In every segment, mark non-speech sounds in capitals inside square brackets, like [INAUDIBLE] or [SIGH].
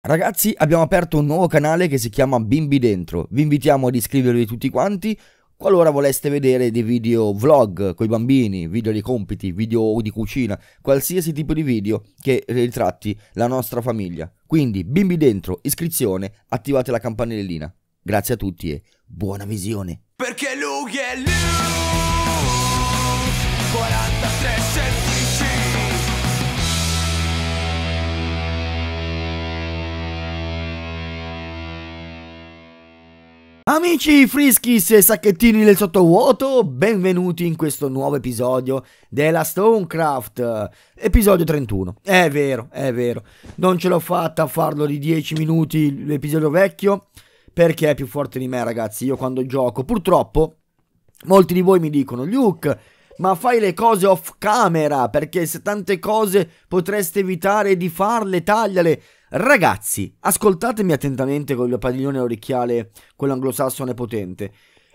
Ragazzi, abbiamo aperto un nuovo canale che si chiama Bimbi Dentro. Vi invitiamo ad iscrivervi tutti quanti. Qualora voleste vedere dei video vlog con i bambini, video di compiti, video di cucina, qualsiasi tipo di video che ritratti la nostra famiglia. Quindi, Bimbi Dentro, iscrizione, attivate la campanellina. Grazie a tutti e buona visione. Perché lui è lui! Amici frischis e sacchettini del sottovuoto, benvenuti in questo nuovo episodio della Stonecraft, episodio 31. È vero, è vero, non ce l'ho fatta a farlo di 10 minuti l'episodio vecchio, perché è più forte di me ragazzi, io quando gioco, purtroppo, molti di voi mi dicono, Luke, ma fai le cose off camera, perché se tante cose potreste evitare di farle, tagliale, Ragazzi, ascoltatemi attentamente con il padiglione orecchiale, quello anglosassone potente.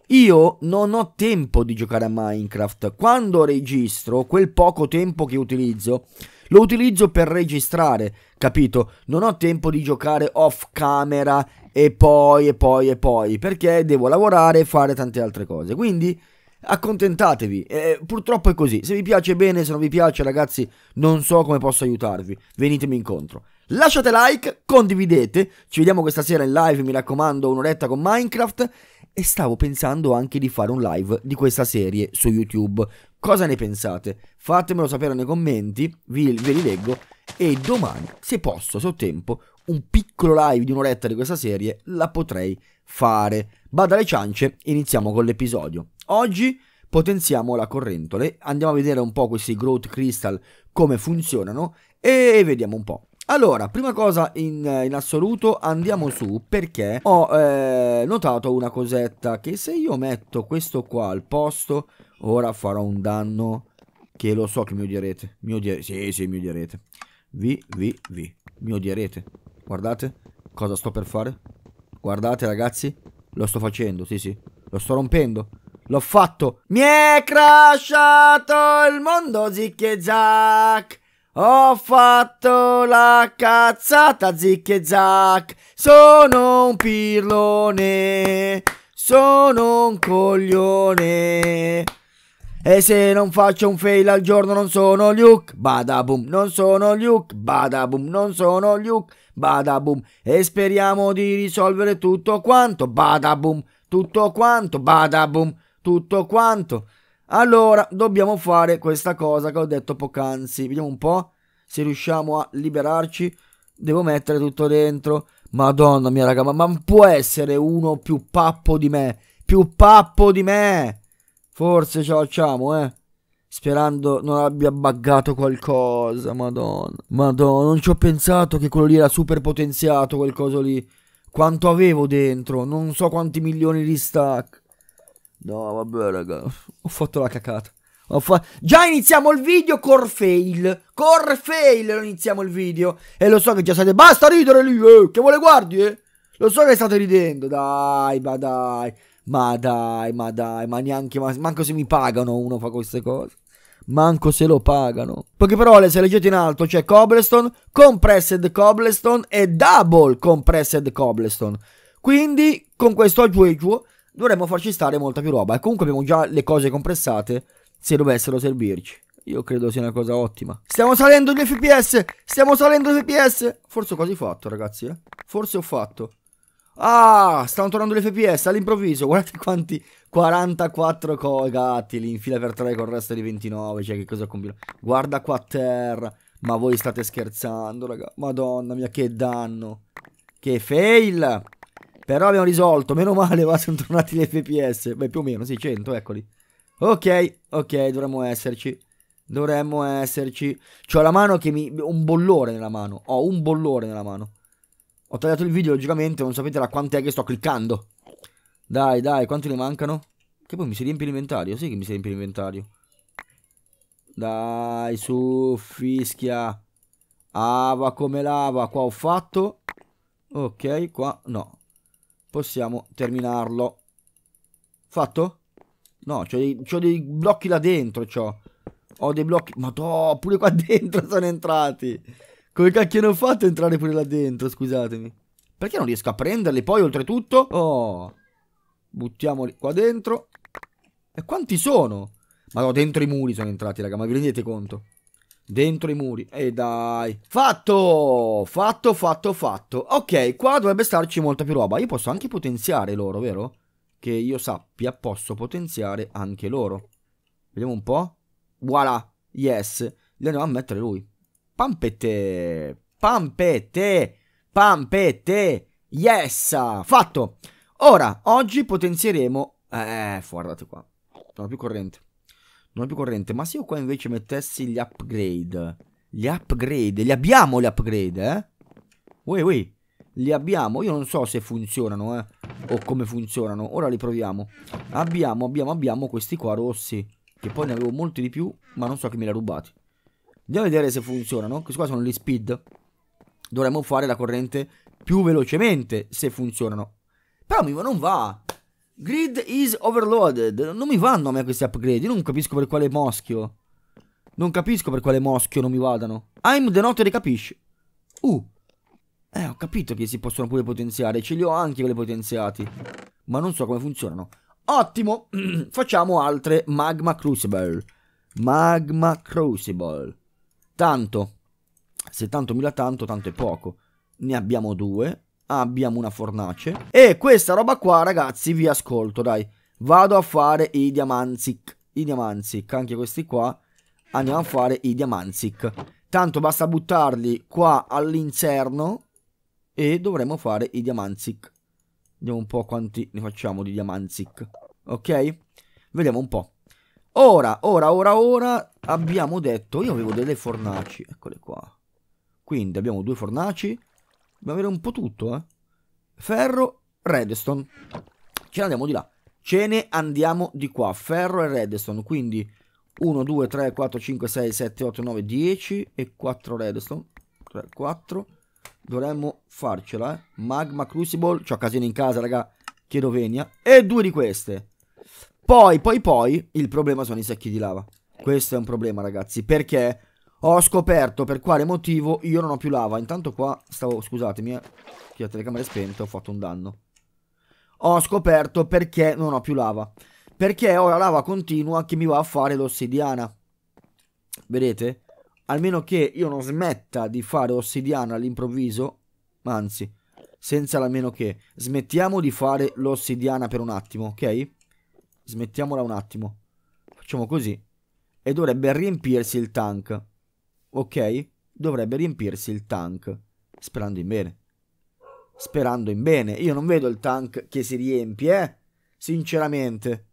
Io non ho tempo di giocare a Minecraft. Quando registro, quel poco tempo che utilizzo, lo utilizzo per registrare, capito? Non ho tempo di giocare off camera e poi e poi e poi, perché devo lavorare e fare tante altre cose. Quindi accontentatevi. Eh, purtroppo è così. Se vi piace bene, se non vi piace, ragazzi, non so come posso aiutarvi. Venitemi incontro. Lasciate like, condividete, ci vediamo questa sera in live, mi raccomando, un'oretta con Minecraft e stavo pensando anche di fare un live di questa serie su YouTube. Cosa ne pensate? Fatemelo sapere nei commenti, vi, ve li e domani, se posso, se ho tempo, un piccolo live di un'oretta di questa serie la potrei fare. Bada alle ciance, iniziamo con l'episodio. Oggi potenziamo la correntole, andiamo a vedere un po' questi growth crystal come funzionano e vediamo un po'. Allora, prima cosa in, in, assoluto andiamo su perché ho eh, notato una cosetta che se io metto questo qua al posto ora farò un danno che lo so che mi odierete. Mi odierete, sì sì mi odierete. Vi, vi, vi, mi odierete. Guardate cosa sto per fare. Guardate ragazzi, lo sto facendo, sì sì, lo sto rompendo. L'ho fatto! Mi è crashato il mondo zicche zac! Ho fatto la cazzata zic e zac, sono un pirlone, sono un coglione. E se non faccio un fail al giorno non sono Luke, badabum, non sono Luke, badabum, non sono Luke, badabum. E speriamo di risolvere tutto quanto, badabum, tutto quanto, badabum, tutto quanto. Allora, dobbiamo fare questa cosa che ho detto poc'anzi. Vediamo un po' se riusciamo a liberarci. Devo mettere tutto dentro. Madonna mia, raga, ma, ma può essere uno più pappo di me? Più pappo di me! Forse ce la facciamo, eh. Sperando non abbia buggato qualcosa, madonna. Madonna, non ci ho pensato che quello lì era super potenziato, quel coso lì. Quanto avevo dentro? Non so quanti milioni di stack. No, vabbè, raga. Ho fatto la cacata. Ho Fa... Già iniziamo il video core fail. Corfail. Corfail iniziamo il video. E lo so che già state. Basta ridere lì. Eh, che vuole guardi, eh? Lo so che state ridendo. Dai, ma dai. Ma dai, ma dai. Ma neanche. Ma... Manco se mi pagano uno fa queste cose. Manco se lo pagano. Poche parole, se leggete in alto c'è Cobblestone, Compressed Cobblestone e Double Compressed Cobblestone. Quindi, con questo aggiungo dovremmo farci stare molta più roba. E comunque abbiamo già le cose compressate se dovessero servirci. Io credo sia una cosa ottima. Stiamo salendo gli FPS! Stiamo salendo gli FPS! Forse ho quasi fatto, ragazzi, eh? Forse ho fatto. Ah, stanno tornando gli FPS all'improvviso. Guardate quanti 44 co gatti lì in fila per 3 con il resto di 29. Cioè, che cosa combina? Guarda qua a terra. Ma voi state scherzando, raga. Madonna mia, che danno. Che fail. Però abbiamo risolto, meno male, va, sono tornati gli FPS. Beh, più o meno, sì, 100, eccoli. Ok, ok, dovremmo esserci. Dovremmo esserci. C'ho la mano che mi... un bollore nella mano. Ho un bollore nella mano. Ho tagliato il video, logicamente, non sapete da quant'è che sto cliccando. Dai, dai, quanti ne mancano? Che poi mi si riempie l'inventario, sì che mi si riempie l'inventario. Dai, su, fischia. Ava come lava, qua ho fatto. Ok, qua, no possiamo terminarlo. Fatto? No, c'ho dei, dei, blocchi là dentro, c'ho. Ho dei blocchi... Ma to, pure qua [LAUGHS] dentro sono entrati. Come cacchio ne ho fatto a entrare pure là dentro, scusatemi. Perché non riesco a prenderli poi, oltretutto? Oh. Buttiamoli qua dentro. E quanti sono? Ma no, dentro i muri sono entrati, raga, ma vi rendete conto? Dentro i muri. E dai. Fatto! Fatto, fatto, fatto. Ok, qua dovrebbe starci molta più roba. Io posso anche potenziare loro, vero? Che io sappia, posso potenziare anche loro. Vediamo un po'. Voilà. Yes. Li andiamo a mettere lui. Pampette. Pampette. Pampette. Yes. Fatto. Ora, oggi potenzieremo... Eh, guardate qua. Sono più corrente. Non è più corrente. Ma se io qua invece mettessi gli upgrade. Gli upgrade. Li abbiamo gli upgrade, eh? Ui, ui. Li abbiamo. Io non so se funzionano, eh. O come funzionano. Ora li proviamo. Abbiamo, abbiamo, abbiamo questi qua rossi. Che poi ne avevo molti di più, ma non so chi me li ha rubati. Andiamo a vedere se funzionano. Questi qua sono gli speed. Dovremmo fare la corrente più velocemente se funzionano. Però mi non va. Grid is overloaded. Non mi vanno a me questi upgrade. Io non capisco per quale moschio. Non capisco per quale moschio non mi vadano. I'm the notary, capisci? Uh. Eh, ho capito che si possono pure potenziare. Ce li ho anche quelli potenziati. Ma non so come funzionano. Ottimo. [CLEARS THROAT] Facciamo altre Magma Crucible. Magma Crucible. Tanto. Se tanto mi la tanto, tanto è poco. Ne abbiamo due abbiamo una fornace. E questa roba qua, ragazzi, vi ascolto, dai. Vado a fare i diamantic I diamantic anche questi qua. Andiamo a fare i diamantic Tanto basta buttarli qua all'interno e dovremo fare i diamantic Vediamo un po' quanti ne facciamo di diamantic Ok? Vediamo un po'. Ora, ora, ora, ora abbiamo detto, io avevo delle fornaci, eccole qua. Quindi abbiamo due fornaci, Dobbiamo avere un po' tutto, eh. Ferro, redstone. Ce ne andiamo di là. Ce ne andiamo di qua. Ferro e redstone. Quindi 1, 2, 3, 4, 5, 6, 7, 8, 9, 10 e 4 redstone. 3, 4. Dovremmo farcela, eh. Magma Crucible. C'ho casino in casa, raga. Chiedo venia. E due di queste. Poi, poi, poi, il problema sono i secchi di lava. Questo è un problema, ragazzi. Perché ho scoperto per quale motivo io non ho più lava. Intanto qua stavo, scusatemi, eh, che la telecamera è spenta, ho fatto un danno. Ho scoperto perché non ho più lava. Perché ho la lava continua che mi va a fare l'ossidiana. Vedete? Almeno che io non smetta di fare ossidiana all'improvviso. anzi, senza l'almeno che. Smettiamo di fare l'ossidiana per un attimo, ok? Smettiamola un attimo. Facciamo così. E dovrebbe riempirsi il tank ok? Dovrebbe riempirsi il tank, sperando in bene. Sperando in bene, io non vedo il tank che si riempie, eh? Sinceramente.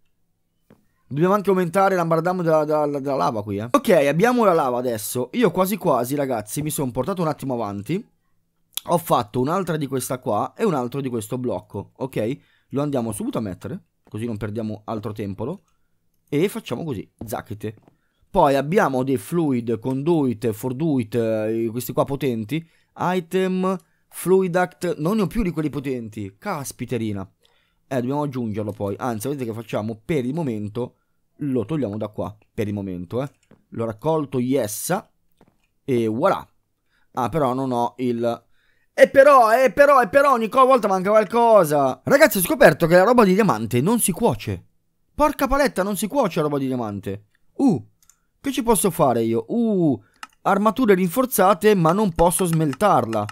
Dobbiamo anche aumentare l'ambardamo della, della, della, lava qui, eh. Ok, abbiamo la lava adesso. Io quasi quasi, ragazzi, mi sono portato un attimo avanti. Ho fatto un'altra di questa qua e un altro di questo blocco, ok? Lo andiamo subito a mettere, così non perdiamo altro tempo. E facciamo così, zacchete. Poi abbiamo dei fluid, conduit, forduit, eh, questi qua potenti. Item, fluid act, non ne ho più di quelli potenti. Caspiterina. Eh, dobbiamo aggiungerlo poi. Anzi, vedete che facciamo per il momento. Lo togliamo da qua, per il momento, eh. L'ho raccolto, yes. E voilà. Ah, però non ho il... E però, e però, e però, ogni volta manca qualcosa. Ragazzi, ho scoperto che la roba di diamante non si cuoce. Porca paletta, non si cuoce la roba di diamante. Uh, che ci posso fare io? Uh, armature rinforzate ma non posso smeltarla.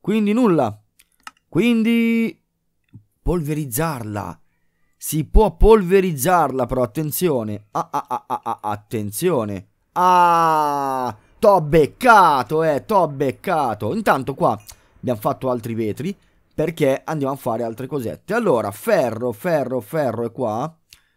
Quindi nulla. Quindi... Polverizzarla. Si può polverizzarla però, attenzione. Ah, ah, ah, ah, ah attenzione. Ah, t'ho beccato, eh, t'ho beccato. Intanto qua abbiamo fatto altri vetri perché andiamo a fare altre cosette. Allora, ferro, ferro, ferro è qua.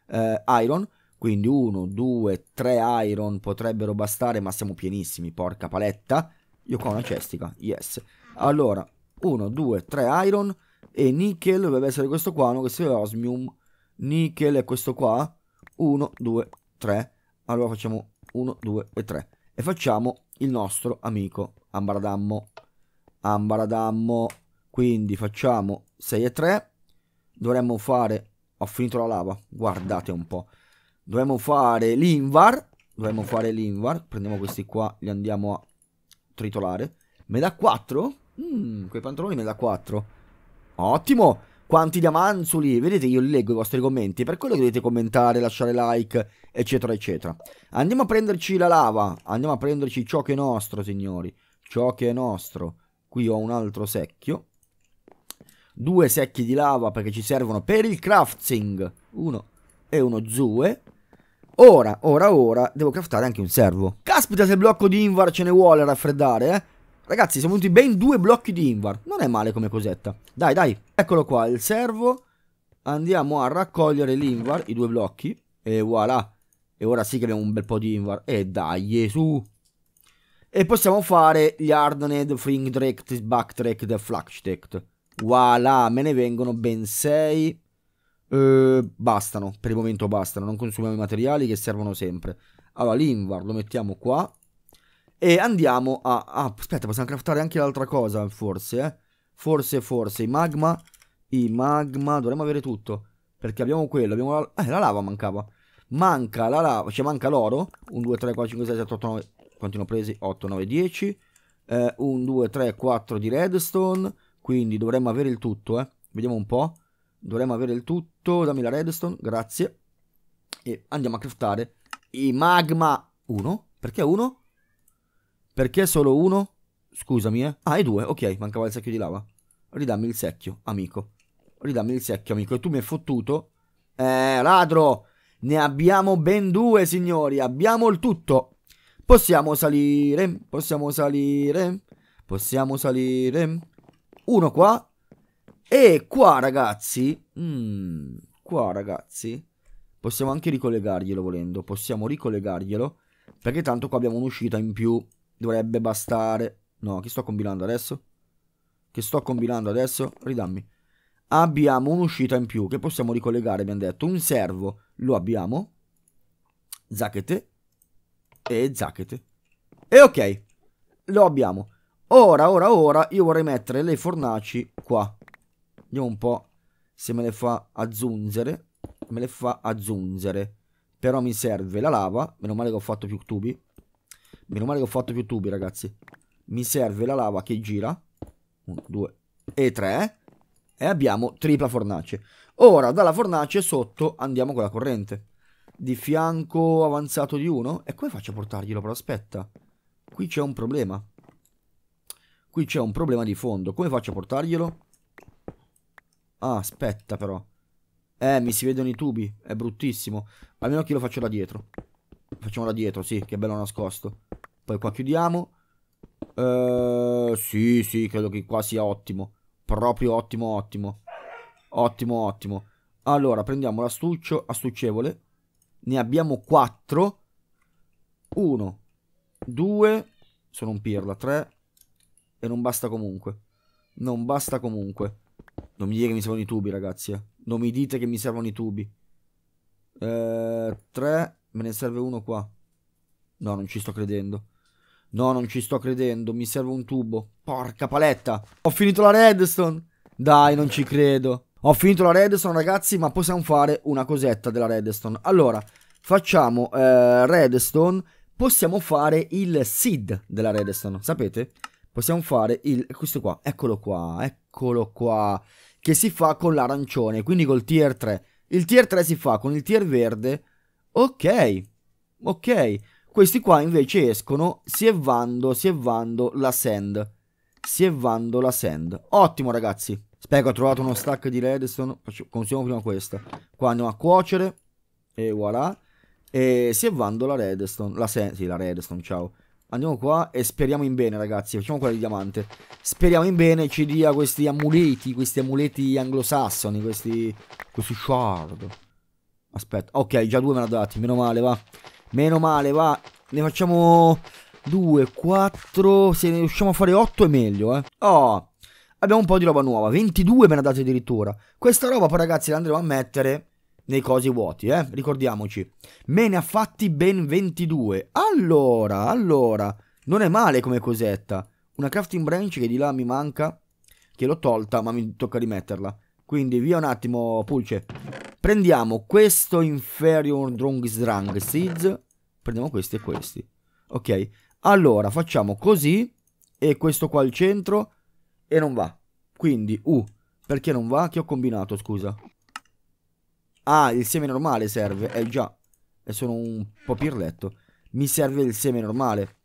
Eh, iron. Quindi 1, 2, 3 iron potrebbero bastare, ma siamo pienissimi, porca paletta. Io qua ho una cestica, yes. Allora, 1, 2, 3 iron e nickel dovrebbe essere questo qua, no? Questo è osmium. Nickel è questo qua. 1, 2, 3. Allora facciamo 1, 2 e 3. E facciamo il nostro amico Ambaradammo. Ambaradammo. Quindi facciamo 6 e 3. Dovremmo fare... Ho finito la lava, guardate un po'. Dovremmo fare l'Invar. Dovremmo fare l'Invar. Prendiamo questi qua, li andiamo a tritolare. Me da 4? Mmm, quei pantaloni me da 4. Ottimo! Quanti diamanzuli! Vedete, io leggo i vostri commenti. Per quello che dovete commentare, lasciare like, eccetera, eccetera. Andiamo a prenderci la lava. Andiamo a prenderci ciò che è nostro, signori. Ciò che è nostro. Qui ho un altro secchio. Due secchi di lava perché ci servono per il crafting. Uno e uno zue. Ora, ora, ora, devo craftare anche un servo. Caspita se il blocco di Invar ce ne vuole raffreddare, eh. Ragazzi, siamo venuti ben due blocchi di Invar. Non è male come cosetta. Dai, dai, eccolo qua, il servo. Andiamo a raccogliere l'Invar, i due blocchi. E voilà. E ora sì che abbiamo un bel po' di Invar. E dai, su. E possiamo fare gli Ardened, Fringdrecht, Backtrack, Flagstack. Voilà, me ne vengono ben sei eh, bastano, per il momento bastano, non consumiamo i materiali che servono sempre. Allora, l'invar lo mettiamo qua e andiamo a... Ah, aspetta, possiamo craftare anche l'altra cosa, forse, eh. Forse, forse, i magma, i magma, dovremmo avere tutto. Perché abbiamo quello, abbiamo la... Eh, la lava mancava. Manca la lava, cioè manca l'oro. 1, 2, 3, 4, 5, 6, 7, 8, 9... Quanti ne ho presi? 8, 9, 10. Eh, 1, 2, 3, 4 di redstone. Quindi dovremmo avere il tutto, eh. Vediamo un po'. Dovremmo avere il tutto. Dammi la redstone, grazie. E andiamo a craftare i magma 1. Perché 1? Perché solo 1? Scusami, eh. Ah, e 2. Ok, mancava il secchio di lava. Ridammi il secchio, amico. Ridammi il secchio, amico. E tu mi hai fottuto? Eh, ladro! Ne abbiamo ben due, signori. Abbiamo il tutto. Possiamo salire, possiamo salire, possiamo salire. Uno qua e qua ragazzi, mm, qua ragazzi, possiamo anche ricollegarglielo volendo, possiamo ricollegarglielo, perché tanto qua abbiamo un'uscita in più, dovrebbe bastare. No, che sto combinando adesso? Che sto combinando adesso? Ridammi. Abbiamo un'uscita in più che possiamo ricollegare, abbiamo detto, un servo lo abbiamo, Zakete e Zakete. E ok, lo abbiamo. Ora, ora, ora io vorrei mettere le fornaci qua. Vediamo un po' se me le fa azzunzere. Me le fa azzunzere. Però mi serve la lava. Meno male che ho fatto più tubi. Meno male che ho fatto più tubi, ragazzi. Mi serve la lava che gira. 1, 2 e 3. E abbiamo tripla fornace. Ora, dalla fornace sotto andiamo con la corrente. Di fianco avanzato di 1. E come faccio a portarglielo? Però aspetta. Qui c'è un problema. Qui c'è un problema di fondo. Come faccio a portarglielo? Ah, aspetta però. Eh, mi si vedono i tubi. È bruttissimo. Almeno che lo faccio da dietro. Facciamo da dietro, sì, che bello nascosto. Poi qua chiudiamo. Eh, sì, sì, credo che qua sia ottimo. Proprio ottimo, ottimo. Ottimo, ottimo. Allora, prendiamo l'astuccio, astuccevole. Ne abbiamo quattro. Uno. Due. sono un pirla, Tre. E non basta comunque. Non basta comunque. Non mi dite che mi servono i tubi, ragazzi. Eh. Non mi dite che mi servono i tubi. 3. Eh, me ne serve uno qua. No, non ci sto credendo. No, non ci sto credendo. Mi serve un tubo. Porca paletta. Ho finito la redstone. Dai, non ci credo. Ho finito la redstone, ragazzi, ma possiamo fare una cosetta della redstone. Allora, facciamo eh, redstone. Possiamo fare il seed della redstone, sapete? Possiamo fare il... questo qua. Eccolo qua, eccolo qua che si fa con l'arancione, quindi col tier 3. Il tier 3 si fa con il tier verde. Ok, ok. Questi qua invece escono si sievando, sievando la sand. Si Sievando la sand. Ottimo ragazzi. Spero che ho trovato uno stack di redstone. Consumiamo prima questa. Qua andiamo a cuocere. E voilà. E si sievando la redstone. La sand, sì, la redstone, ciao. Andiamo qua e speriamo in bene, ragazzi. Facciamo quella di diamante. Speriamo in bene ci dia questi amuleti, questi amuleti anglosassoni, questi... Questi shard. Aspetta, ok, già due me l'ha dati, meno male, va. Meno male, va. Ne facciamo Due, quattro... se ne riusciamo a fare otto è meglio, eh. Oh, abbiamo un po' di roba nuova, 22 me ne ha dati addirittura. Questa roba poi ragazzi la andremo a mettere nei cosi vuoti, eh? ricordiamoci. Me ne ha fatti ben 22. Allora, allora, non è male come cosetta. Una crafting branch che di là mi manca, che l'ho tolta, ma mi tocca rimetterla. Quindi via un attimo, pulce. Prendiamo questo Inferior Drung Strang Seeds. Prendiamo questi e questi. Ok, allora facciamo così e questo qua al centro e non va. Quindi, uh, perché non va? Che ho combinato, scusa? Ah, il seme normale serve. Eh già, e eh, sono un po' pirletto. Mi serve il seme normale.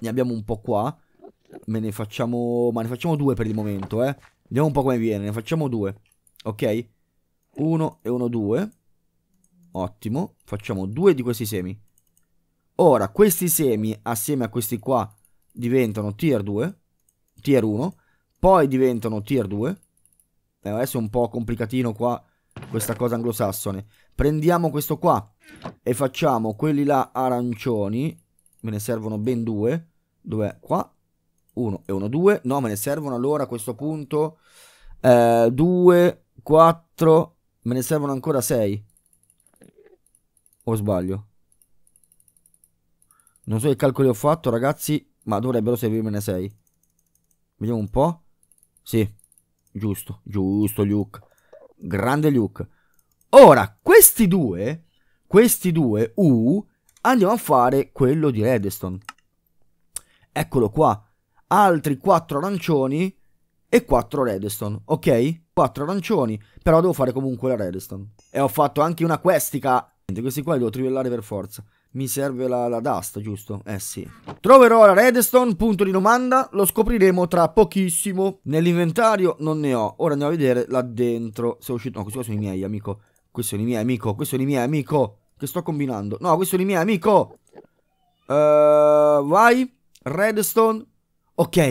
Ne abbiamo un po' qua. Me ne facciamo... Ma ne facciamo due per il momento, eh. Vediamo un po' come viene. Ne facciamo due. Ok? Uno e uno, due. Ottimo. Facciamo due di questi semi. Ora, questi semi assieme a questi qua diventano tier 2, tier 1, poi diventano tier 2. Eh, adesso è un po' complicatino qua questa cosa anglosassone. Prendiamo questo qua e facciamo quelli là arancioni. Me ne servono ben due. Dov'è? Qua. Uno e uno, due. No, me ne servono allora a questo punto. Eh, due, quattro. Me ne servono ancora sei. O sbaglio? Non so che calcoli ho fatto, ragazzi. Ma dovrebbero servirmene sei. Vediamo un po'. Sì. Giusto, giusto, Luke grande Luke. Ora, questi due, questi due U, andiamo a fare quello di Redstone. Eccolo qua, altri 4 arancioni e 4 redstone, ok? 4 arancioni, però devo fare comunque la redstone. E ho fatto anche una questica. Questi qua li devo trivellare per forza. Mi serve la, la Dust, giusto? Eh sì. Troverò la Redstone, punto di domanda. Lo scopriremo tra pochissimo. Nell'inventario non ne ho. Ora andiamo a vedere là dentro. Se è uscito... No, questi sono i miei, amico. Questi sono i miei, amico. Questi sono i miei, amico. Che sto combinando? No, questi sono i miei, amico. Uh, vai. Redstone. Ok.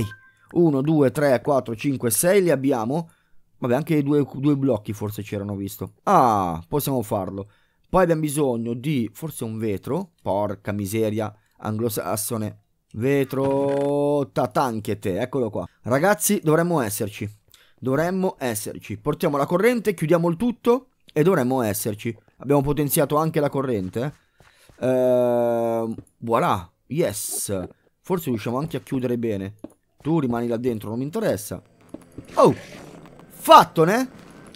1, 2, 3, 4, 5, 6. Li abbiamo. Vabbè, anche due, due blocchi forse c'erano visto. Ah, possiamo farlo. Poi abbiamo bisogno di forse un vetro. Porca miseria, anglosassone. Vetro tatanche te, eccolo qua. Ragazzi, dovremmo esserci. Dovremmo esserci. Portiamo la corrente, chiudiamo il tutto e dovremmo esserci. Abbiamo potenziato anche la corrente. Eh, ehm, voilà, yes. Forse riusciamo anche a chiudere bene. Tu rimani là dentro, non mi interessa. Oh, fattone.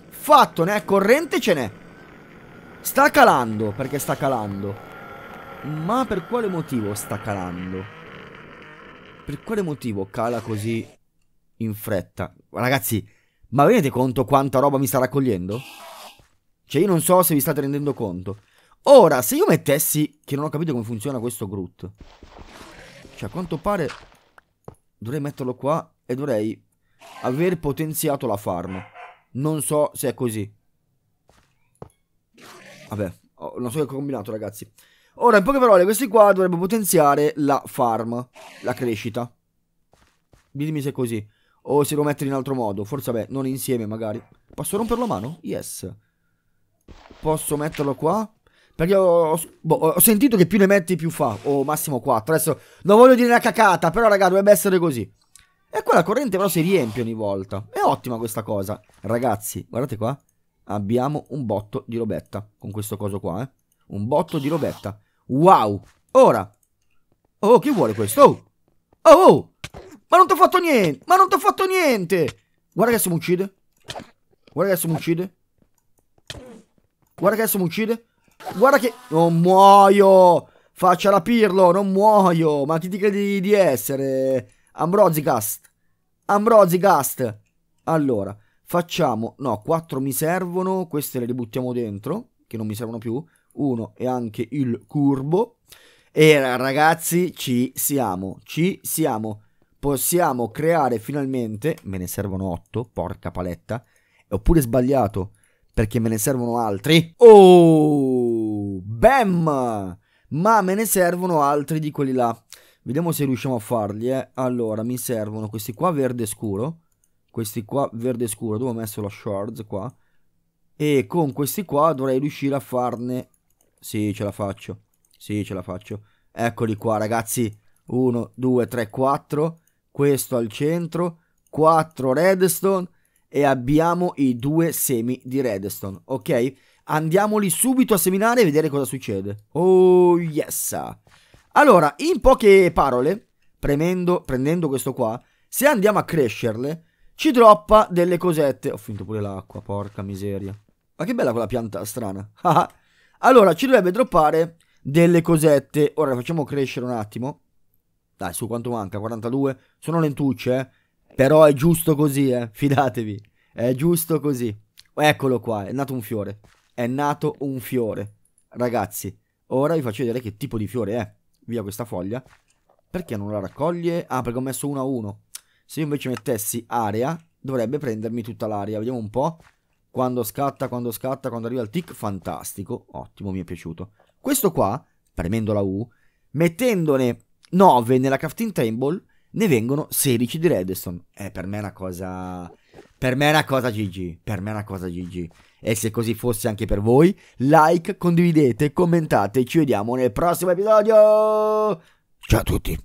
Fattone, eh, corrente ce n'è. Sta calando, perché sta calando. Ma per quale motivo sta calando? Per quale motivo cala così in fretta? Ragazzi, ma vi conto quanta roba mi sta raccogliendo? Cioè io non so se vi state rendendo conto. Ora, se io mettessi... Che non ho capito come funziona questo Groot. Cioè, a quanto pare... Dovrei metterlo qua e dovrei aver potenziato la farm. Non so se è così. Vabbè, non so che ho combinato, ragazzi. Ora, in poche parole, questi qua dovrebbero potenziare la farm, la crescita. Ditemi se è così. O se lo mettere in altro modo. Forse, vabbè, non insieme, magari. Posso romperlo a mano? Yes. Posso metterlo qua? Perché ho, boh, ho, sentito che più ne metti più fa. O massimo 4. Adesso non voglio dire una cacata, però raga dovrebbe essere così. E qua la corrente però si riempie ogni volta. È ottima questa cosa. Ragazzi, guardate qua abbiamo un botto di robetta con questo coso qua, eh. Un botto di robetta. Wow! Ora! Oh, chi vuole questo? Oh! Oh, Ma non ti ho fatto niente! Ma non ti ho fatto niente! Guarda che adesso mi uccide. Guarda che adesso mi uccide. Guarda che adesso mi uccide. Guarda che... Non muoio! Faccia rapirlo, non muoio! Ma chi ti credi di essere? Ambrozicast. Ambrozicast. Allora. Facciamo, no, 4 mi servono, queste le ributtiamo dentro, che non mi servono più, 1 e anche il curvo. E ragazzi, ci siamo, ci siamo. Possiamo creare finalmente, me ne servono 8, porca paletta, e ho pure sbagliato, perché me ne servono altri. Oh, bam! Ma me ne servono altri di quelli là. Vediamo se riusciamo a farli, eh. Allora, mi servono questi qua verde scuro questi qua verde scuro dove ho messo la shards qua e con questi qua dovrei riuscire a farne sì ce la faccio sì ce la faccio eccoli qua ragazzi 1 2 3 4 questo al centro 4 redstone e abbiamo i due semi di redstone ok andiamoli subito a seminare e vedere cosa succede oh yes allora in poche parole premendo, prendendo questo qua se andiamo a crescerle ci droppa delle cosette. Ho finito pure l'acqua, porca miseria. Ma che bella quella pianta strana. [LAUGHS] Ah, ah. allora, ci dovrebbe droppare delle cosette. Ora facciamo crescere un attimo. Dai, su quanto manca? 42? Sono lentucce, eh? Però è giusto così, eh. [LAUGHS] Fidatevi. È giusto così. Eccolo qua, è nato un fiore. È nato un fiore. Ragazzi, ora vi faccio vedere che tipo di fiore è. Via questa foglia. Perché non la raccoglie? Ah, perché ho messo uno a uno. Se io invece mettessi aria, dovrebbe prendermi tutta l'aria. Vediamo un po'. Quando scatta, quando scatta, quando arriva il tick, fantastico. Ottimo, mi è piaciuto. Questo qua, premendo la U, mettendone 9 nella crafting table, ne vengono 16 di redstone. Eh, per me è una cosa... Per me è una cosa GG, per me è una cosa GG. E se così fosse anche per voi, like, condividete, commentate, ci vediamo nel prossimo episodio. Ciao a tutti.